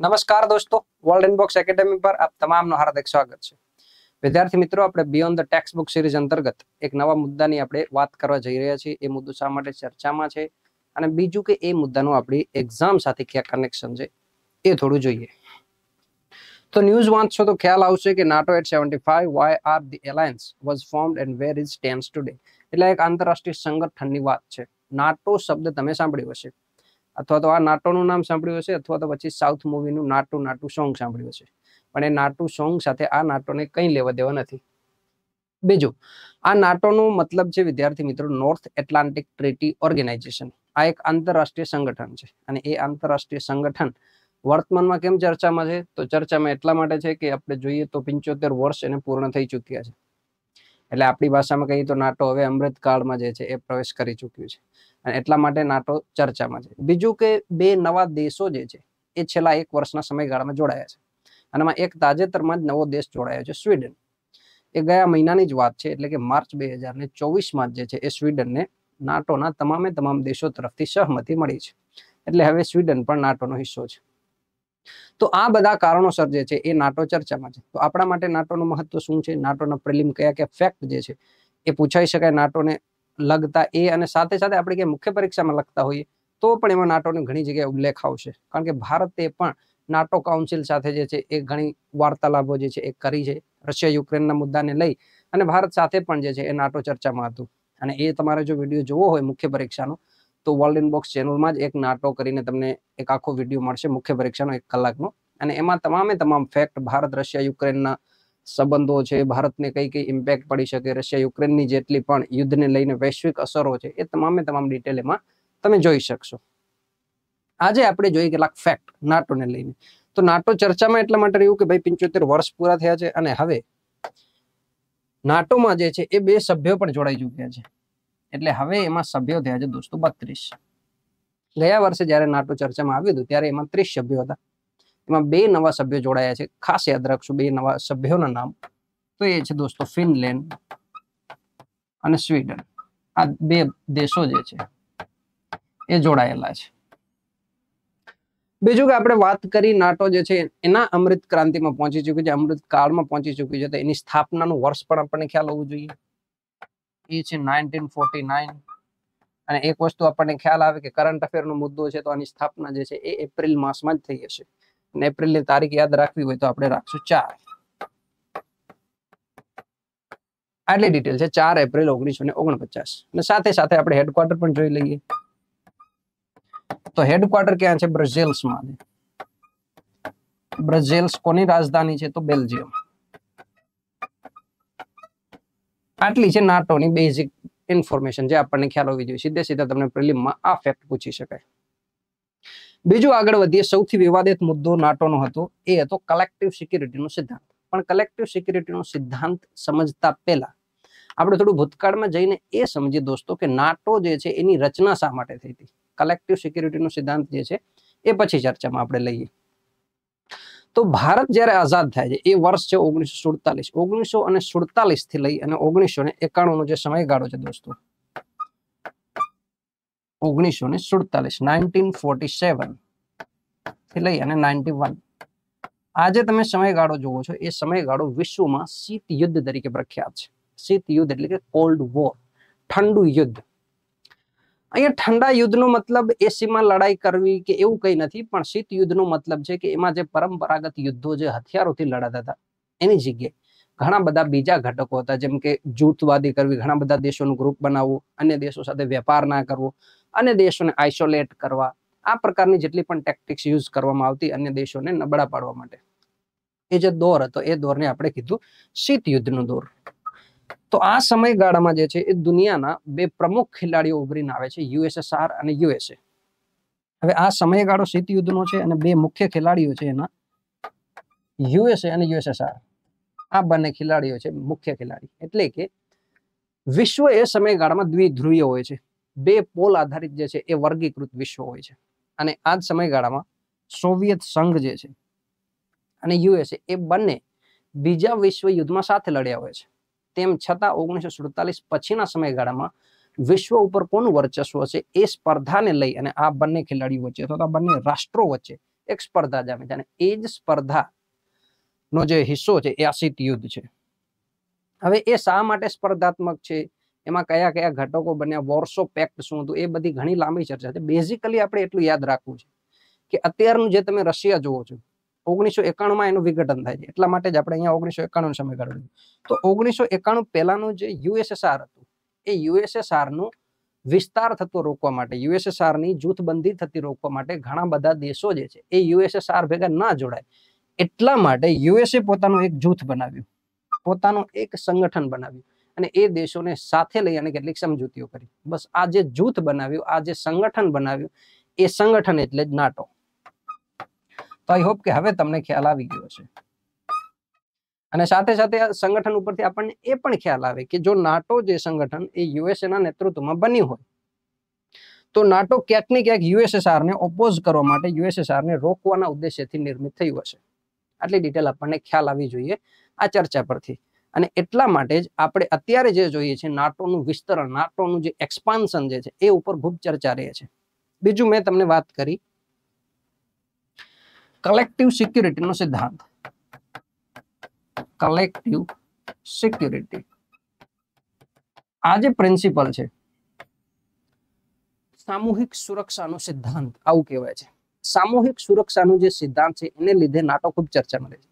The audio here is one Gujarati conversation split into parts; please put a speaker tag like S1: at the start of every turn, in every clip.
S1: નમસ્કાર દોસ્તો વર્લ્ડ ઇનબોક્સ એકેડેમી પર આપ તમામનું હાર્દિક સ્વાગત છે વિદ્યાર્થી મિત્રો આપણે beyond the text book series અંતર્ગત એક નવા મુદ્દાની આપણે વાત કરવા જઈ રહ્યા છીએ એ મુદ્દો શા માટે ચર્ચામાં છે અને બીજું કે એ મુદ્દાનું આપણી એક્ઝામ સાથે ક્યાં કનેક્શન છે એ થોડું જોઈએ તો ન્યૂઝ વાંચશો તો ખ્યાલ આવશે કે NATO at seventy five why are the alliance was form and where is stand today એટલે એક આંતરરાષ્ટ્રીય સંગઠનની વાત છે નાટો શબ્દ તમે સાંભળ્યો હશે અથવા તો આ નાટોનું નામ સાંભળ્યું હશે અથવા તો પછી સાઉથ મૂવીનું નાટું નાટું સોંગ સાંભળ્યું હશે પણ એ નાટું સોંગ સાથે આ નાટોને કંઈ લેવા દેવા નથી બીજું આ નાટોનો મતલબ છે વિદ્યાર્થી મિત્રો નોર્થ એટલાન્ટિક ટ્રીટી ઓર્ગેનાઇઝેશન આ એક આંતરરાષ્ટ્રીય સંગઠન છે અને એ આંતરરાષ્ટ્રીય સંગઠન વર્તમાનમાં કેમ ચર્ચામાં છે તો ચર્ચામાં એટલા માટે છે કે આપણે જોઈએ તો પંચોતેર વર્ષ એને પૂર્ણ થઈ ચૂક્યા છે એટલે આપણી ભાષામાં કહીએ તો નાટો હવે અમૃતકાળમાં જે છે એ પ્રવેશ કરી ચૂક્યું છે અને એટલા માટે નાટો ચર્ચામાં છે બીજું કે બે નવા દેશો જે છે એ છેલ્લા એક વર્ષના સમયગાળામાં જોડાયા છે અને એમાં એક તાજેતરમાં જ નવો દેશ જોડાયો છે સ્વીડન એ ગયા મહિનાની જ વાત છે એટલે કે માર્ચ બે હજાર ને ચોવીસમાં જે છે એ સ્વીડનને નાટોના તમામે તમામ દેશો તરફથી સહમતી મળી છે એટલે હવે સ્વીડન પણ નાટોનો હિસ્સો છે તો આ બધા કારણોસર જે છે એ નાટો ચર્ચામાં છે તો આપણા માટે નાટોનું મહત્વ શું છે નાટોના પ્રિલિમ કયા કયા ફેક્ટ જે છે એ પૂછાઈ શકાય નાટોને લગતા એ અને સાથે સાથે આપણે કે મુખ્ય પરીક્ષામાં લખતા હોઈએ તો પણ એમાં નાટોની ઘણી જગ્યાએ ઉલ્લેખ આવશે કારણ કે ભારતે પણ નાટો કાઉન્સિલ સાથે જે છે એ ઘણી વાર્તાલાપો જે છે એ કરી છે રશિયા યુક્રેનના મુદ્દાને લઈ અને ભારત સાથે પણ જે છે એ નાટો ચર્ચામાં હતું અને એ તમારે જો વિડીયો જોવો હોય મુખ્ય પરીક્ષાનો તો વર્લ્ડ ઇનબોક્સ ચેનલમાં જ એક નાટો કરીને તમને એક આખો વિડીયો મળશે મુખ્ય પરીક્ષાનો એક કલાકનો અને એમાં તમામે તમામ ફેક્ટ ભારત રશિયા યુક્રેનના સંબંધો છે ભારતને કઈ કઈ ઇમ્પેક્ટ પડી શકે રશિયા યુક્રેનની જેટલી પણ યુદ્ધને લઈને વૈશ્વિક અસરો છે એ તમામે તમામ ડિટેલ એમાં તમે જોઈ શકશો આજે આપણે જોઈએ કેટલાક ફેક્ટ નાટોને લઈને તો નાટો ચર્ચામાં એટલા માટે રહ્યું કે ભાઈ પંચોતેર વર્ષ પૂરા થયા છે અને હવે નાટોમાં જે છે એ બે સભ્યો પણ જોડાઈ ચુક્યા છે એટલે હવે એમાં સભ્યો થયા છે દોસ્તો બત્રીસ ગયા વર્ષે જ્યારે નાટો ચર્ચામાં આવ્યું હતું ત્યારે એમાં ત્રીસ સભ્યો હતા એમાં બે નવા સભ્યો જોડાયા છે ખાસ યાદ રાખશું બે નવા સભ્યોના નામ તો એ છે દોસ્તો ફિનલેન્ડ અને સ્વીડન આ બે દેશો જે છે એ જોડાયેલા છે બીજું કે આપણે વાત કરી નાટો જે છે એના અમૃત ક્રાંતિમાં પહોંચી ચૂક્યું છે અમૃત કાળમાં પહોંચી ચૂક્યું છે તો એની સ્થાપનાનું વર્ષ પણ આપણને ખ્યાલ હોવું જોઈએ એ છે નાઇન્ટીન અને એક વસ્તુ આપણને ખ્યાલ આવે કે કરંટ અફેરનો મુદ્દો છે તો આની સ્થાપના જે છે એ એપ્રિલ માસમાં જ થઈ હશે અને એપ્રિલની તારીખ યાદ રાખવી હોય તો આપણે રાખશું ચાર આટલી ડિટેલ છે ચાર એપ્રિલ ઓગણીસો ને ઓગણપચાસ અને સાથે સાથે આપણે હેડક્વાર્ટર પણ જોઈ લઈએ તો હેડક્વાર્ટર ક્યાં છે બ્રઝેલ્સમાં બ્રઝેલ્સ કોની રાજધાની છે તો બેલ્જિયમ આટલી છે નાટોની બેઝિક ઇન્ફોર્મેશન જે આપણને ખ્યાલ હોવી જોઈએ સીધે સીધા તમને પ્રિલિમમાં આ ફેક્ટ પૂછી શકાય બીજું આગળ વધીએ સૌથી વિવાદિત મુદ્દો નાટોનો હતો એ હતો કલેક્ટિવ સિક્યુરિટીનો સિદ્ધાંત પણ કલેક્ટિવ સિક્યુરિટીનો સિદ્ધાંત સમજતા પહેલા આપણે થોડું ભૂતકાળમાં જઈને એ સમજીએ દોસ્તો કે નાટો જે છે એની રચના શા માટે થઈ હતી કલેક્ટિવ સિક્યુરિટીનો સિદ્ધાંત જે છે એ પછી ચર્ચામાં આપણે લઈએ તો ભારત જ્યારે આઝાદ થાય છે એ વર્ષ છે ઓગણીસો સુડતાલીસ ઓગણીસો અને સુડતાલીસ થી લઈ અને ઓગણીસો ને એકાણું નો જે સમયગાળો છે દોસ્તો ઓગણીસો ને સુડતાલીસ નાઇન્ટીન ફોર્ટી સેવન થી લઈ અને નાઇન્ટી વન આજે તમે સમયગાળો જુઓ છો એ સમયગાળો વિશ્વમાં શીત યુદ્ધ તરીકે પ્રખ્યાત છે શીત યુદ્ધ એટલે કે કોલ્ડ વોર ઠંડુ યુદ્ધ અહીંયા ઠંડા યુદ્ધનો મતલબ એસીમાં લડાઈ કરવી કે એવું કંઈ નથી પણ શીત યુદ્ધનો મતલબ છે કે એમાં જે પરંપરાગત યુદ્ધો જે હથિયારોથી લડાતા હતા એની જગ્યાએ ઘણા બધા બીજા ઘટકો હતા જેમ કે જૂથવાદી કરવી ઘણા બધા દેશોનું ગ્રુપ બનાવવું અન્ય દેશો સાથે વેપાર ના કરવો અને દેશોને આઇસોલેટ કરવા આ પ્રકારની જેટલી પણ ટેક્ટિક્સ યુઝ કરવામાં આવતી અન્ય દેશોને નબળા પાડવા માટે એ જે દોર હતો એ દોરને આપણે કીધું શીત યુદ્ધનો દોર તો આ સમયગાળામાં જે છે એ દુનિયાના બે પ્રમુખ ખેલાડીઓ ઉભરીને આવે છે યુએસએસઆર અને યુએસએ હવે આ સમયગાળો શીત યુદ્ધનો છે અને બે મુખ્ય ખેલાડીઓ છે એના યુએસએ અને યુએસએસઆર આ બંને ખેલાડીઓ છે મુખ્ય ખેલાડી એટલે કે વિશ્વ એ સમયગાળામાં દ્વિધ્રુવીય હોય છે બે પોલ આધારિત જે છે એ વર્ગીકૃત વિશ્વ હોય છે અને આ જ સમયગાળામાં સોવિયત સંઘ જે છે અને યુએસએ એ બંને બીજા વિશ્વ યુદ્ધમાં સાથે લડ્યા હોય છે તેમ છતાં ઓગણીસો સુડતાલીસ પછીના સમયગાળામાં વિશ્વ ઉપર કોનું વર્ચસ્વ છે એ સ્પર્ધાને લઈ અને આ બંને ખેલાડીઓ વચ્ચે અથવા બંને રાષ્ટ્રો વચ્ચે એક સ્પર્ધા જામે છે અને એ જ સ્પર્ધા નો જે હિસ્સો છે એ આ યુદ્ધ છે હવે એ શા માટે સ્પર્ધાત્મક છે એમાં કયા કયા ઘટકો બન્યા વોર્સો પેક્ટ શું હતું એ બધી ઘણી લાંબી ચર્ચા છે બેઝિકલી આપણે એટલું યાદ રાખવું છે કે અત્યારનું જે તમે રશિયા જુઓ છો ઓગણીસો એકાણુંમાં એનું વિઘટન થાય છે એટલા માટે જ આપણે અહીંયા ઓગણીસો એકાણું સમયગાળો તો ઓગણીસો એકાણું પહેલાનું જે યુએસએસઆર હતું એ યુએસએસઆરનું વિસ્તાર થતો રોકવા માટે યુએસએસઆરની જૂથબંધી થતી રોકવા માટે ઘણા બધા દેશો જે છે એ યુએસએસઆર ભેગા ના જોડાય એટલા માટે યુએસએ પોતાનું એક જૂથ બનાવ્યું પોતાનું એક સંગઠન બનાવ્યું અને એ દેશોને સાથે લઈ અને કેટલીક સમજૂતીઓ કરી બસ આ જે જૂથ બનાવ્યું આ જે સંગઠન બનાવ્યું એ સંગઠન એટલે જ નાટો તો આઈ હોપ કે હવે તમને ખ્યાલ આવી ગયો છે અને સાથે સાથે સંગઠન ઉપરથી આપણને એ પણ ખ્યાલ આવે કે જો નાટો જે સંગઠન એ યુએસએના નેતૃત્વમાં બન્યું હોય તો નાટો ક્યાંક ને ક્યાંક યુએસએસઆરને ઓપોઝ કરવા માટે યુએસએસઆરને રોકવાના ઉદ્દેશ્યથી નિર્મિત થયું હશે આટલી ડિટેલ આપણને ખ્યાલ આવી જોઈએ આ ચર્ચા પરથી અને એટલા માટે જ આપણે અત્યારે જે જોઈએ છે નાટોનું વિસ્તરણ નાટોનું જે એક્સપાન્શન જે છે એ ઉપર ખૂબ ચર્ચા રહે છે બીજું મેં તમને વાત કરી કલેક્ટિવ સિક્યુરિટીનો સિદ્ધાંત કલેક્ટિવ સિક્યુરિટી આ જે પ્રિન્સિપલ છે સામૂહિક સુરક્ષાનો સિદ્ધાંત આવું કહેવાય છે સામૂહિક સુરક્ષાનો જે સિદ્ધાંત છે એને લીધે નાટો ખૂબ ચર્ચા રહે છે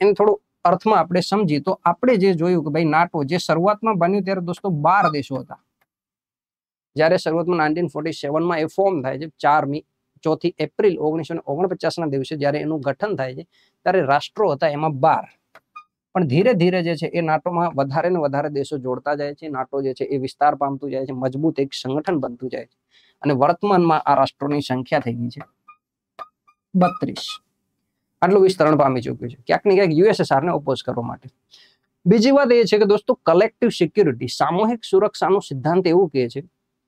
S1: એને થોડું અર્થમાં આપણે સમજીએ તો આપણે જે જોયું કે ભાઈ નાટો જે શરૂઆતમાં બન્યું ત્યારે દોસ્તો બાર દેશો હતા જ્યારે શરૂઆતમાં નાઇન્ટીન ફોર્ટી સેવનમાં એ ફોર્મ થાય છે ચાર ચારમી ચોથી એપ્રિલ ઓગણીસો ને ઓગણપચાસના દિવસે જ્યારે એનું ગઠન થાય છે ત્યારે રાષ્ટ્રો હતા એમાં બાર પણ ધીરે ધીરે જે છે એ નાટોમાં વધારે ને વધારે દેશો જોડતા જાય છે નાટો જે છે એ વિસ્તાર પામતું જાય છે મજબૂત એક સંગઠન બનતું જાય છે અને વર્તમાનમાં આ રાષ્ટ્રોની સંખ્યા થઈ ગઈ છે બત્રીસ આટલું વિસ્તરણ પામી ચુક્યું છે ક્યાંક ને ક્યાંક યુએસએસઆરને ઓપોઝ કરવા માટે બીજી વાત એ છે કે દોસ્તો કલેક્ટિવ સિક્યુરિટી સામૂહિક સુરક્ષાનો સિદ્ધાંત એવું કહે છે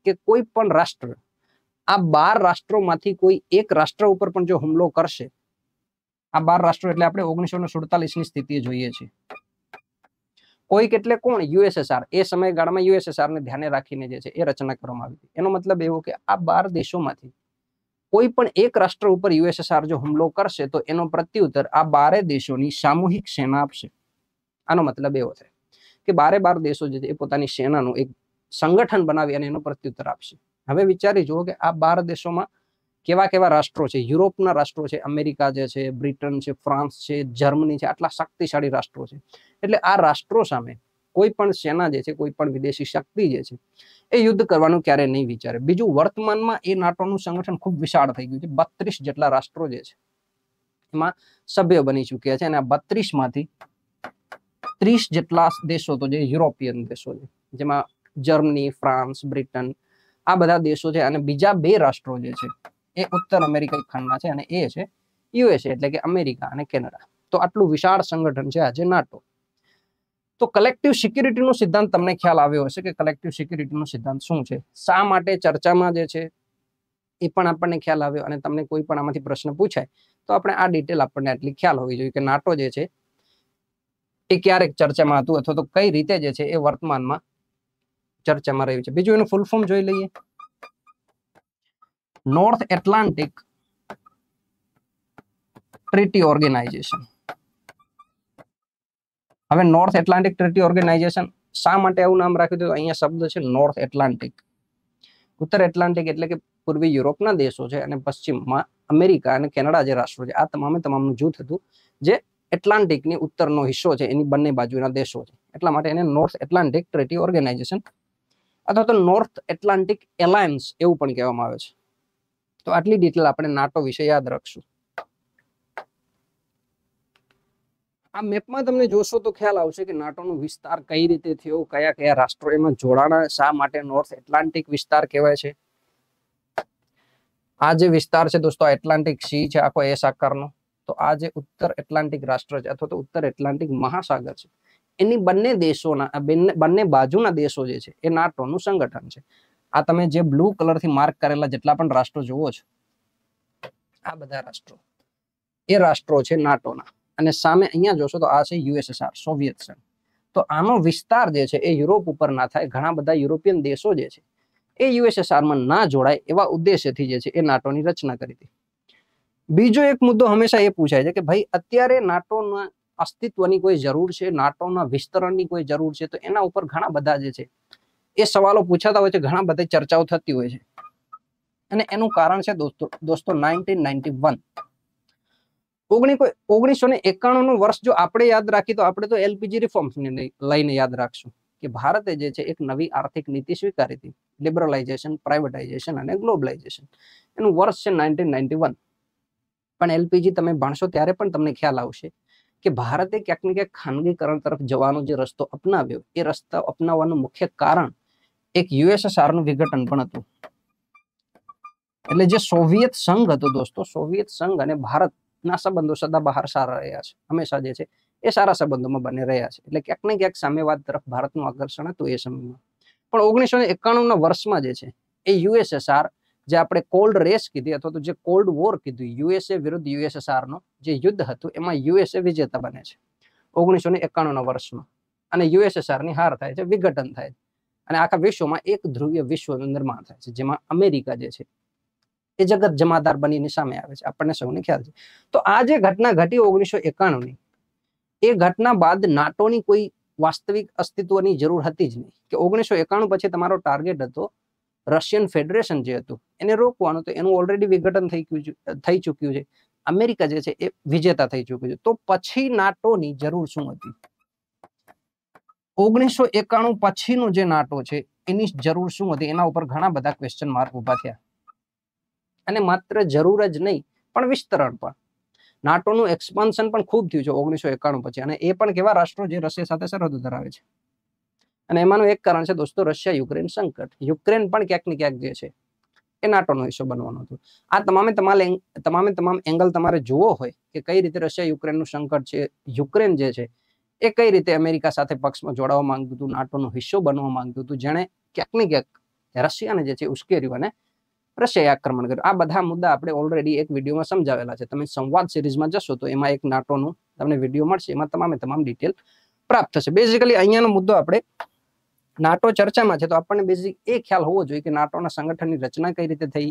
S1: કે કોઈ પણ રાષ્ટ્ર આ બાર રાષ્ટ્રોમાંથી કોઈ એક રાષ્ટ્ર ઉપર પણ જો હુમલો કરશે આ બાર રાષ્ટ્રો એટલે આપણે ઓગણીસો ને સુડતાલીસની જોઈએ છીએ કોઈક એટલે કોણ યુએસએસઆર એ સમયગાળામાં યુએસએસઆરને ધ્યાને રાખીને જે છે એ રચના કરવામાં આવી હતી એનો મતલબ એવો કે આ બાર દેશોમાંથી કોઈ પણ એક રાષ્ટ્ર ઉપર યુએસએસઆર જો હુમલો કરશે તો એનો પ્રત્યુત્તર આ બારે દેશોની સામૂહિક સેના આપશે આનો મતલબ એવો છે કે બારે બાર દેશો જે છે એ પોતાની સેનાનું એક સંગઠન બનાવી અને એનો પ્રત્યુત્તર આપશે હવે વિચારી જુઓ કે આ બાર દેશોમાં કેવા કેવા રાષ્ટ્રો છે યુરોપના રાષ્ટ્રો છે અમેરિકા જે છે બ્રિટન છે ફ્રાન્સ છે જર્મની છે આટલા શક્તિશાળી રાષ્ટ્રો છે એટલે આ રાષ્ટ્રો સામે કોઈ પણ સેના જે છે કોઈ પણ વિદેશી શક્તિ જે છે એ યુદ્ધ કરવાનું ક્યારે નહીં વિચારે બીજું વર્તમાનમાં એ નાટોનું સંગઠન ખૂબ વિશાળ થઈ ગયું છે બત્રીસ જેટલા રાષ્ટ્રો જે છે એમાં સભ્ય બની ચૂક્યા છે અને આ બત્રીસ માંથી ત્રીસ જેટલા દેશો તો જે યુરોપિયન દેશો છે જેમાં જર્મની ફ્રાન્સ બ્રિટન આ બધા દેશો છે અને બીજા બે રાષ્ટ્રો જે છે એ ઉત્તર અમેરિકા ખંડના છે અને એ છે યુએસએ એટલે કે અમેરિકા અને કેનેડા તો આટલું વિશાળ સંગઠન છે આજે નાટો તો કલેક્ટિવ સિક્યુરિટીનો સિદ્ધાંત તમને ખ્યાલ આવ્યો હશે કે કલેક્ટિવ સિક્યુરિટીનો સિદ્ધાંત શું છે શા માટે ચર્ચામાં જે છે એ પણ આપણને ખ્યાલ આવ્યો અને તમને કોઈ પણ આમાંથી પ્રશ્ન પૂછાય તો આપણે આ ડિટેલ આપણને આટલી ખ્યાલ હોવી જોઈએ કે નાટો જે છે એ ક્યારેક ચર્ચામાં હતું અથવા તો કઈ રીતે જે છે એ વર્તમાનમાં ચર્ચામાં રહ્યું છે બીજું એનું ફૂલ ફોર્મ જોઈ લઈએ નોર્થ એટલાન્ટિક ટ્રીટી ઓર્ગેનાઇઝેશન હવે નોર્થ એટલાન્ટિક ટ્રીટી ઓર્ગેનાઇઝેશન શા માટે આવું નામ રાખ્યું હતું અહીંયા શબ્દ છે નોર્થ એટલાન્ટિક ઉત્તર એટલાન્ટિક એટલે કે પૂર્વી યુરોપના દેશો છે અને પશ્ચિમમાં અમેરિકા અને કેનેડા જે રાષ્ટ્રો છે આ તમામે તમામનું જૂથ હતું જે એટલાન્ટિકની ઉત્તરનો હિસ્સો છે એની બંને બાજુના દેશો છે એટલા માટે એને નોર્થ એટલાન્ટિક ટ્રીટી ઓર્ગેનાઇઝેશન અથવા તો નોર્થ એટલાન્ટિક એલાયન્સ એવું પણ કહેવામાં આવે છે તો આટલી ડિટેલ આપણે નાટો વિશે યાદ રાખશું આ મેપમાં તમને જોશો તો ખ્યાલ આવશે કે નાટોનો વિસ્તાર કઈ રીતે થયો કયા કયા રાષ્ટ્રો એમાં જોડાણા શા માટે નોર્થ એટલાન્ટિક વિસ્તાર કહેવાય છે આ જે વિસ્તાર છે દોસ્તો એટલાન્ટિક સી છે આખો એસ આકારનો તો આ જે ઉત્તર એટલાન્ટિક રાષ્ટ્ર છે અથવા તો ઉત્તર એટલાન્ટિક મહાસાગર છે એની બંને દેશોના બંને બાજુના દેશો જે છે એ નાટોનું સંગઠન છે આ તમે જે બ્લુ કલરથી માર્ક કરેલા જેટલા પણ રાષ્ટ્રો જુઓ છો આ બધા રાષ્ટ્રો એ રાષ્ટ્રો છે નાટોના અને સામે અહીંયા જોશો તો આ છે યુએસએસઆર સોવિયત સંઘ તો આનો વિસ્તાર જે છે એ યુરોપ ઉપર ના થાય ઘણા બધા યુરોપિયન દેશો જે છે એ યુએસએસઆરમાં ના જોડાય એવા ઉદ્દેશ્યથી જે છે એ નાટોની રચના કરી હતી બીજો એક મુદ્દો હંમેશા એ પૂછાય છે કે ભાઈ અત્યારે નાટોના અસ્તિત્વની કોઈ જરૂર છે નાટોના વિસ્તરણની કોઈ જરૂર છે તો એના ઉપર ઘણા બધા જે છે એ સવાલો પૂછાતા હોય છે ઘણા બધા ચર્ચાઓ થતી હોય છે અને એનું કારણ છે દોસ્તો દોસ્તો નાઇન્ટીન નાઇન્ટી વન ઓગણીસો ને એકાણું નું વર્ષ જો આપણે યાદ રાખીએ તો આપણે તો એલપીજી રિફોર્મ્સ લઈને યાદ રાખશું કે ભારતે જે છે એક નવી આર્થિક નીતિ સ્વીકારી હતી લિબરલાઇઝેશન પ્રાઇવેટાઇઝેશન અને ગ્લોબલાઇઝેશન એનું વર્ષ છે નાઇન્ટીન નાઇન્ટી વન પણ એલપીજી તમે ભણશો ત્યારે પણ તમને ખ્યાલ આવશે કે ભારતે ક્યાંક ને ક્યાંક ખાનગીકરણ તરફ જવાનો જે રસ્તો અપનાવ્યો એ રસ્તા અપનાવવાનું મુખ્ય કારણ એક યુએસએસઆર વિઘટન પણ હતું એટલે જે સોવિયત સંઘ હતો દોસ્તો સોવિયત સંઘ અને ભારતના સંબંધો સદા બહાર સારા રહ્યા છે હંમેશા જે છે એ સારા સંબંધોમાં બની રહ્યા છે એટલે ક્યાંક ને ક્યાંક સામ્યવાદ તરફ ભારતનું આકર્ષણ હતું એ સમયમાં પણ ઓગણીસો એકાણું ના વર્ષમાં જે છે એ યુએસએસઆર જે આપણે કોલ્ડ રેસ કીધી અથવા તો જે કોલ્ડ વોર કીધું યુએસએ વિરુદ્ધ નું જે યુદ્ધ હતું એમાં યુએસએ વિજેતા બને છે ઓગણીસો ને એકાણું વર્ષમાં અને ની હાર થાય છે વિઘટન થાય છે અને આખા વિશ્વમાં એક ધ્રુવીય વિશ્વનું નિર્માણ થાય છે જેમાં અમેરિકા જે છે એ જગત જમાદાર બનીને સામે આવે છે આપણને સૌને ખ્યાલ છે તો આ જે ઘટના ઘટી ઓગણીસો એકાણુંની એ ઘટના બાદ નાટોની કોઈ વાસ્તવિક અસ્તિત્વની જરૂર હતી જ નહીં કે ઓગણીસો એકાણું પછી તમારો ટાર્ગેટ હતો રશિયન ફેડરેશન જે હતું એને રોકવાનું તો એનું ઓલરેડી વિઘટન થઈ થઈ ચૂક્યું છે અમેરિકા જે છે એ વિજેતા થઈ ચૂક્યું છે તો પછી નાટોની જરૂર શું હતી ઓગણીસો એકાણું પછીનું જે નાટો છે એની જરૂર શું હતી એના ઉપર ઘણા બધા ક્વેશ્ચન માર્ક ઉભા થયા અને માત્ર જરૂર જ નહીં પણ વિસ્તરણ પણ નાટોનું એક્સપાન્શન પણ ખૂબ થયું છે ઓગણીસો એકાણું પછી અને એ પણ કેવા રાષ્ટ્રો જે રશિયા સાથે સરહદો ધરાવે છે અને એમાંનું એક કારણ છે દોસ્તો રશિયા યુક્રેન સંકટ યુક્રેન પણ ક્યાંક ને ક્યાંક જે છે એ નાટોનો હિસ્સો બનવાનો હતો આ તમામે તમામ તમામે તમામ એંગલ તમારે જોવો હોય કે કઈ રીતે રશિયા યુક્રેનનું સંકટ છે યુક્રેન જે છે એ કઈ રીતે અમેરિકા સાથે પક્ષમાં જોડાવા માંગતું હતું નાટોનો હિસ્સો બનવા માંગતું હતું જેણે ક્યાંક ને ક્યાંક રશિયાને જે છે ઉશ્કેર્યું અને રશિયાએ આક્રમણ કર્યું આ બધા મુદ્દા આપણે ઓલરેડી એક વિડીયોમાં સમજાવેલા છે તમે સંવાદ સિરીઝમાં જશો તો એમાં એક નાટોનું તમને વિડીયો મળશે એમાં તમામે તમામ ડિટેલ પ્રાપ્ત થશે બેઝિકલી અહીંયાનો મુદ્દો આપણે નાટો ચર્ચામાં છે તો આપણને બેઝિક એ ખ્યાલ હોવો જોઈએ કે નાટોના સંગઠનની રચના કઈ રીતે થઈ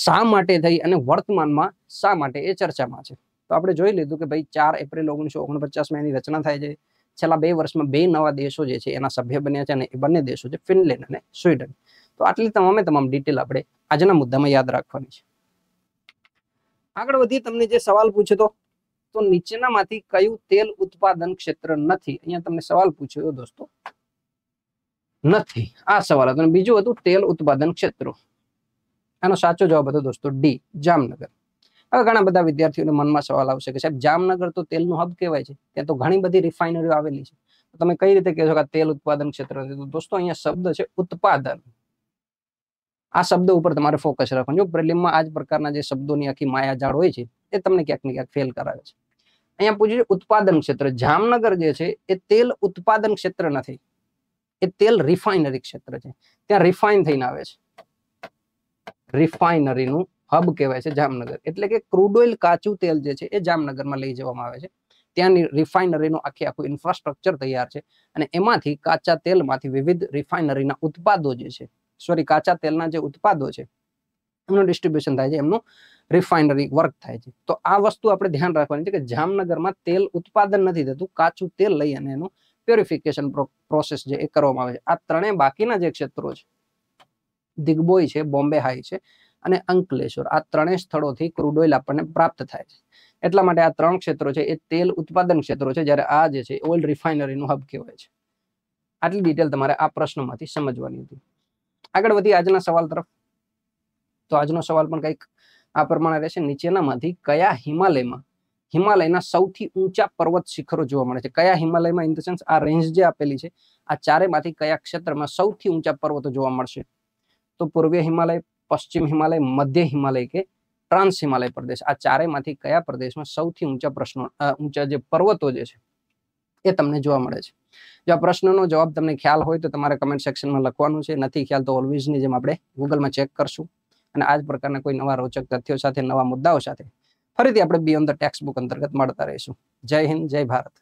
S1: શા માટે થઈ અને વર્તમાનમાં શા માટે એ ચર્ચામાં છે તો આપણે જોઈ લીધું કે ભાઈ ચાર એપ્રિલ ઓગણીસો ઓગણપચાસમાં એની રચના થાય છે છેલ્લા બે વર્ષમાં બે નવા દેશો જે છે એના સભ્ય બન્યા છે અને એ બંને દેશો છે ફિનલેન્ડ અને સ્વીડન તો આટલી તમામે તમામ ડિટેલ આપણે આજના મુદ્દામાં યાદ રાખવાની છે આગળ વધી તમને જે સવાલ પૂછ્યો તો નીચેનામાંથી કયું તેલ ઉત્પાદન ક્ષેત્ર નથી અહીંયા તમને સવાલ પૂછ્યો દોસ્તો નથી આ સવાલ હતો બીજું હતું તેલ ઉત્પાદન ક્ષેત્રો આનો સાચો જવાબ હતો દોસ્તો ડી જામનગર હવે ઘણા બધા વિદ્યાર્થીઓને મનમાં સવાલ આવશે કે સાહેબ જામનગર તો તેલનું હબ કહેવાય છે ત્યાં તો ઘણી બધી રિફાઇનરીઓ આવેલી છે તમે કઈ રીતે કહેશો કે તેલ ઉત્પાદન ક્ષેત્ર તો દોસ્તો અહીંયા શબ્દ છે ઉત્પાદન આ શબ્દ ઉપર તમારે ફોકસ રાખવાનું જો પ્રિલિમમાં આ જ પ્રકારના જે શબ્દોની આખી માયા ઝાડ હોય છે એ તમને ક્યાંક ને ક્યાંક ફેલ કરાવે છે અહીંયા પૂછ્યું ઉત્પાદન ક્ષેત્ર જામનગર જે છે એ તેલ ઉત્પાદન ક્ષેત્ર નથી એ તેલ રિફાઇનરી ક્ષેત્ર છે ત્યાં રિફાઇન થઈને આવે છે રિફાઇનરીનું હબ કહેવાય છે જામનગર એટલે કે ક્રૂડ ઓઇલ કાચું તેલ જે છે એ જામનગરમાં લઈ જવામાં આવે છે ત્યાંની રિફાઇનરીનું આખે આખું ઇન્ફ્રાસ્ટ્રક્ચર તૈયાર છે અને એમાંથી કાચા તેલમાંથી વિવિધ રિફાઇનરીના ઉત્પાદો જે છે સોરી કાચા તેલના જે ઉત્પાદો છે એમનું ડિસ્ટ્રીબ્યુશન થાય છે એમનું રિફાઇનરી વર્ક થાય છે તો આ વસ્તુ આપણે ધ્યાન રાખવાની છે કે જામનગરમાં તેલ ઉત્પાદન નથી થતું કાચું તેલ લઈ અને એનું પ્યોરિફિકેશન પ્રોસેસ જે એ કરવામાં આવે છે આ ત્રણેય બાકીના જે ક્ષેત્રો છે દિગ્બોય છે બોમ્બે હાઈ છે અને અંકલેશ્વર આ ત્રણેય સ્થળોથી ક્રૂડ ઓઇલ આપણને પ્રાપ્ત થાય છે એટલા માટે આ ત્રણ ક્ષેત્રો છે એ તેલ ઉત્પાદન ક્ષેત્રો છે જ્યારે આ જે છે ઓઇલ રિફાઇનરીનું હબ કહેવાય છે આટલી ડિટેલ તમારે આ પ્રશ્નોમાંથી સમજવાની હતી આગળ વધી આજના સવાલ તરફ તો આજનો સવાલ પણ કંઈક આ પ્રમાણે રહેશે નીચેનામાંથી કયા હિમાલયમાં હિમાલયના સૌથી ઊંચા પર્વત શિખરો જોવા મળે છે કયા હિમાલયમાં ઇન ધ સેન્સ આ રેન્જ જે આપેલી છે આ ચારેમાંથી કયા ક્ષેત્રમાં સૌથી ઊંચા પર્વતો જોવા મળશે તો પૂર્વીય હિમાલય પશ્ચિમ હિમાલય મધ્ય હિમાલય કે ટ્રાન્સ હિમાલય પ્રદેશ આ ચારેમાંથી કયા પ્રદેશમાં સૌથી ઊંચા પ્રશ્નો ઊંચા જે પર્વતો જે છે એ તમને જોવા મળે છે જો આ પ્રશ્નનો જવાબ તમને ખ્યાલ હોય તો તમારે કમેન્ટ સેક્શનમાં લખવાનું છે નથી ખ્યાલ તો ઓલવેઝની જેમ આપણે ગૂગલમાં ચેક કરશું અને આ જ પ્રકારના કોઈ નવા રોચક તથ્યો સાથે નવા મુદ્દાઓ સાથે ફરીથી આપણે be on the text book અંતર્ગત મળતા રહીશું જય હિન્દ જય ભારત